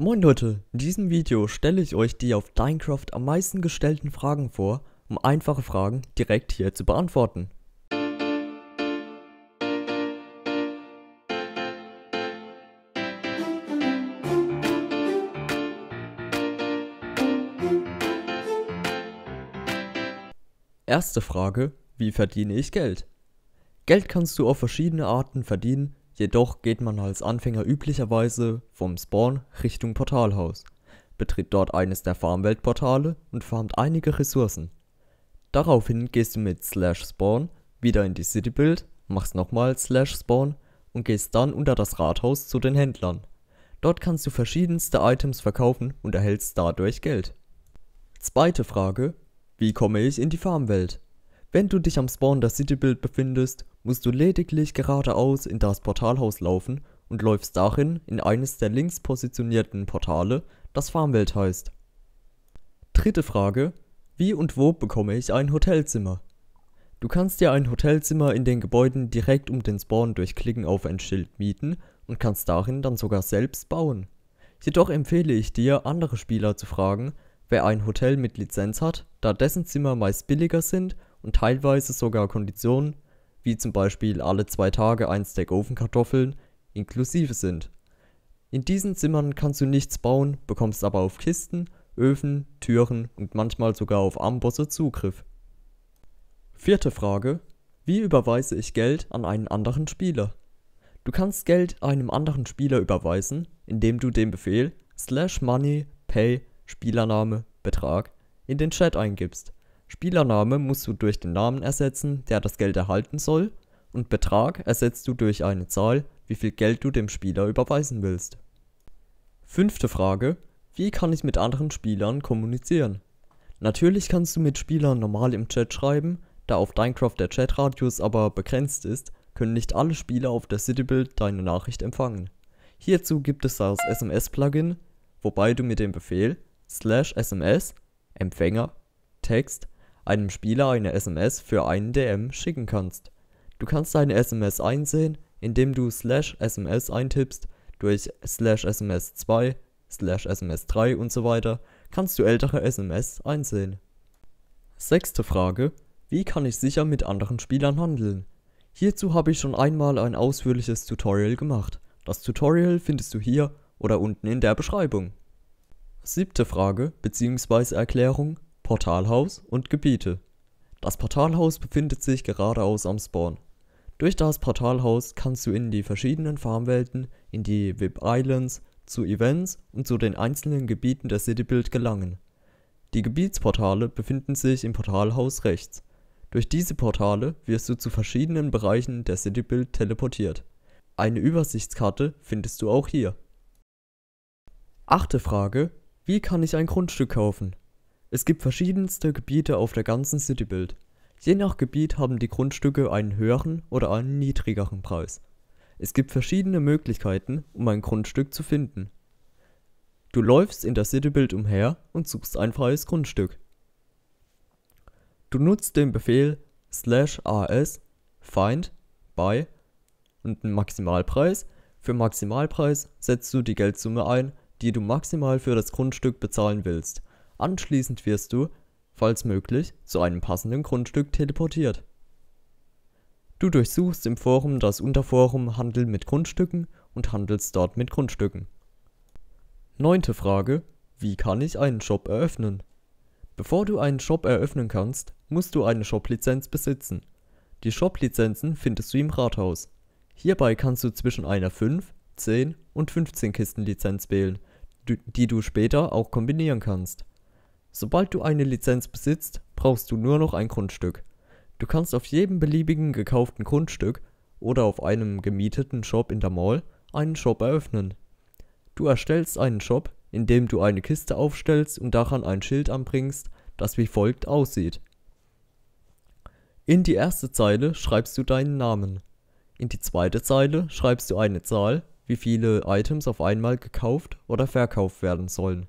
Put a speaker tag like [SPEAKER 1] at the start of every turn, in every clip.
[SPEAKER 1] Moin Leute, in diesem Video stelle ich euch die auf Minecraft am meisten gestellten Fragen vor, um einfache Fragen direkt hier zu beantworten. Erste Frage, wie verdiene ich Geld? Geld kannst du auf verschiedene Arten verdienen, Jedoch geht man als Anfänger üblicherweise vom Spawn Richtung Portalhaus, betritt dort eines der Farmweltportale und farmt einige Ressourcen. Daraufhin gehst du mit Slash Spawn wieder in die City Build, machst nochmal Slash Spawn und gehst dann unter das Rathaus zu den Händlern. Dort kannst du verschiedenste Items verkaufen und erhältst dadurch Geld. Zweite Frage, wie komme ich in die Farmwelt? Wenn du dich am Spawn der Citybuild befindest, musst du lediglich geradeaus in das Portalhaus laufen und läufst darin in eines der links positionierten Portale, das Farmwelt heißt. Dritte Frage, wie und wo bekomme ich ein Hotelzimmer? Du kannst dir ein Hotelzimmer in den Gebäuden direkt um den Spawn durch Klicken auf ein Schild mieten und kannst darin dann sogar selbst bauen. Jedoch empfehle ich dir, andere Spieler zu fragen, wer ein Hotel mit Lizenz hat, da dessen Zimmer meist billiger sind und teilweise sogar Konditionen, wie zum Beispiel alle zwei Tage ein Stack Ofenkartoffeln, inklusive sind. In diesen Zimmern kannst du nichts bauen, bekommst aber auf Kisten, Öfen, Türen und manchmal sogar auf Ambosse Zugriff. Vierte Frage. Wie überweise ich Geld an einen anderen Spieler? Du kannst Geld einem anderen Spieler überweisen, indem du den Befehl slash money pay Spielername Betrag in den Chat eingibst. Spielername musst du durch den Namen ersetzen, der das Geld erhalten soll, und Betrag ersetzt du durch eine Zahl, wie viel Geld du dem Spieler überweisen willst. Fünfte Frage. Wie kann ich mit anderen Spielern kommunizieren? Natürlich kannst du mit Spielern normal im Chat schreiben, da auf Minecraft der Chatradius aber begrenzt ist, können nicht alle Spieler auf der Citybuild deine Nachricht empfangen. Hierzu gibt es das SMS-Plugin, wobei du mit dem Befehl slash SMS Empfänger Text einem Spieler eine SMS für einen DM schicken kannst. Du kannst deine SMS einsehen, indem du slash SMS eintippst, durch slash SMS 2, slash SMS 3 und so weiter, kannst du ältere SMS einsehen. Sechste Frage. Wie kann ich sicher mit anderen Spielern handeln? Hierzu habe ich schon einmal ein ausführliches Tutorial gemacht. Das Tutorial findest du hier oder unten in der Beschreibung. Siebte Frage bzw. Erklärung. Portalhaus und Gebiete. Das Portalhaus befindet sich geradeaus am Spawn. Durch das Portalhaus kannst du in die verschiedenen Farmwelten, in die VIP Islands, zu Events und zu den einzelnen Gebieten der Citybuild gelangen. Die Gebietsportale befinden sich im Portalhaus rechts. Durch diese Portale wirst du zu verschiedenen Bereichen der Citybuild teleportiert. Eine Übersichtskarte findest du auch hier. Achte Frage, wie kann ich ein Grundstück kaufen? Es gibt verschiedenste Gebiete auf der ganzen Citybuild. Je nach Gebiet haben die Grundstücke einen höheren oder einen niedrigeren Preis. Es gibt verschiedene Möglichkeiten, um ein Grundstück zu finden. Du läufst in der Citybuild umher und suchst ein freies Grundstück. Du nutzt den Befehl slash as find by und den Maximalpreis. Für Maximalpreis setzt du die Geldsumme ein, die du maximal für das Grundstück bezahlen willst. Anschließend wirst du, falls möglich, zu einem passenden Grundstück teleportiert. Du durchsuchst im Forum das Unterforum Handel mit Grundstücken und handelst dort mit Grundstücken. Neunte Frage. Wie kann ich einen Shop eröffnen? Bevor du einen Shop eröffnen kannst, musst du eine Shop-Lizenz besitzen. Die Shop-Lizenzen findest du im Rathaus. Hierbei kannst du zwischen einer 5, 10 und 15 Kisten Lizenz wählen, die du später auch kombinieren kannst. Sobald du eine Lizenz besitzt, brauchst du nur noch ein Grundstück. Du kannst auf jedem beliebigen gekauften Grundstück oder auf einem gemieteten Shop in der Mall einen Shop eröffnen. Du erstellst einen Shop, indem du eine Kiste aufstellst und daran ein Schild anbringst, das wie folgt aussieht. In die erste Zeile schreibst du deinen Namen. In die zweite Zeile schreibst du eine Zahl, wie viele Items auf einmal gekauft oder verkauft werden sollen.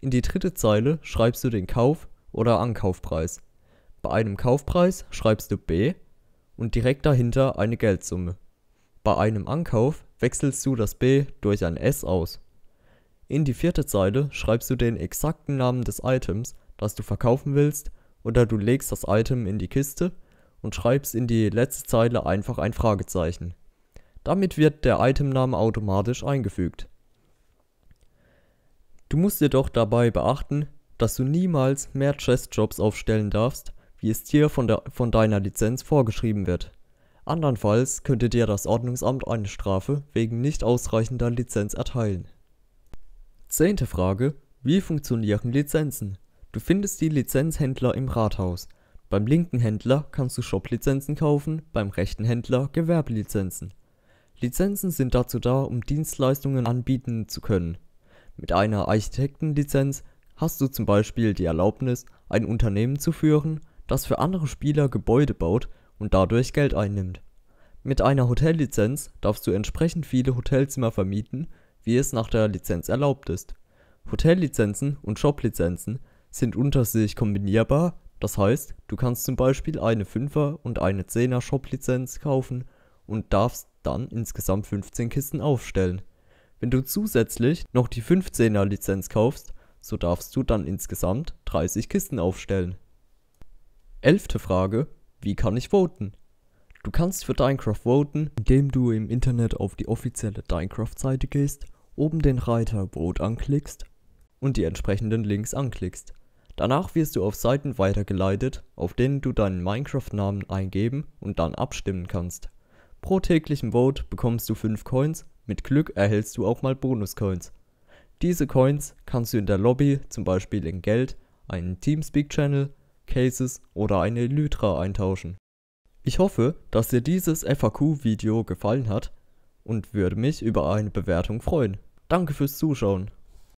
[SPEAKER 1] In die dritte Zeile schreibst du den Kauf oder Ankaufpreis. Bei einem Kaufpreis schreibst du B und direkt dahinter eine Geldsumme. Bei einem Ankauf wechselst du das B durch ein S aus. In die vierte Zeile schreibst du den exakten Namen des Items, das du verkaufen willst, oder du legst das Item in die Kiste und schreibst in die letzte Zeile einfach ein Fragezeichen. Damit wird der Itemname automatisch eingefügt. Du musst jedoch dabei beachten, dass du niemals mehr Chess-Jobs aufstellen darfst, wie es dir von, der, von deiner Lizenz vorgeschrieben wird. Andernfalls könnte dir das Ordnungsamt eine Strafe wegen nicht ausreichender Lizenz erteilen. Zehnte Frage. Wie funktionieren Lizenzen? Du findest die Lizenzhändler im Rathaus. Beim linken Händler kannst du Shop-Lizenzen kaufen, beim rechten Händler Gewerbelizenzen. Lizenzen sind dazu da, um Dienstleistungen anbieten zu können mit einer Architektenlizenz hast du zum Beispiel die Erlaubnis, ein Unternehmen zu führen, das für andere Spieler Gebäude baut und dadurch Geld einnimmt. Mit einer Hotellizenz darfst du entsprechend viele Hotelzimmer vermieten, wie es nach der Lizenz erlaubt ist. Hotellizenzen und Shoplizenzen sind unter sich kombinierbar, das heißt, du kannst zum Beispiel eine 5er und eine 10er Shoplizenz kaufen und darfst dann insgesamt 15 Kisten aufstellen. Wenn du zusätzlich noch die 15er Lizenz kaufst, so darfst du dann insgesamt 30 Kisten aufstellen. Elfte Frage, wie kann ich voten? Du kannst für Minecraft voten, indem du im Internet auf die offizielle Minecraft-Seite gehst, oben den Reiter Vote anklickst und die entsprechenden Links anklickst. Danach wirst du auf Seiten weitergeleitet, auf denen du deinen Minecraft-Namen eingeben und dann abstimmen kannst. Pro täglichen Vote bekommst du 5 Coins mit Glück erhältst du auch mal Bonus-Coins. Diese Coins kannst du in der Lobby, zum Beispiel in Geld, einen Teamspeak-Channel, Cases oder eine Lytra eintauschen. Ich hoffe, dass dir dieses FAQ-Video gefallen hat und würde mich über eine Bewertung freuen. Danke fürs Zuschauen.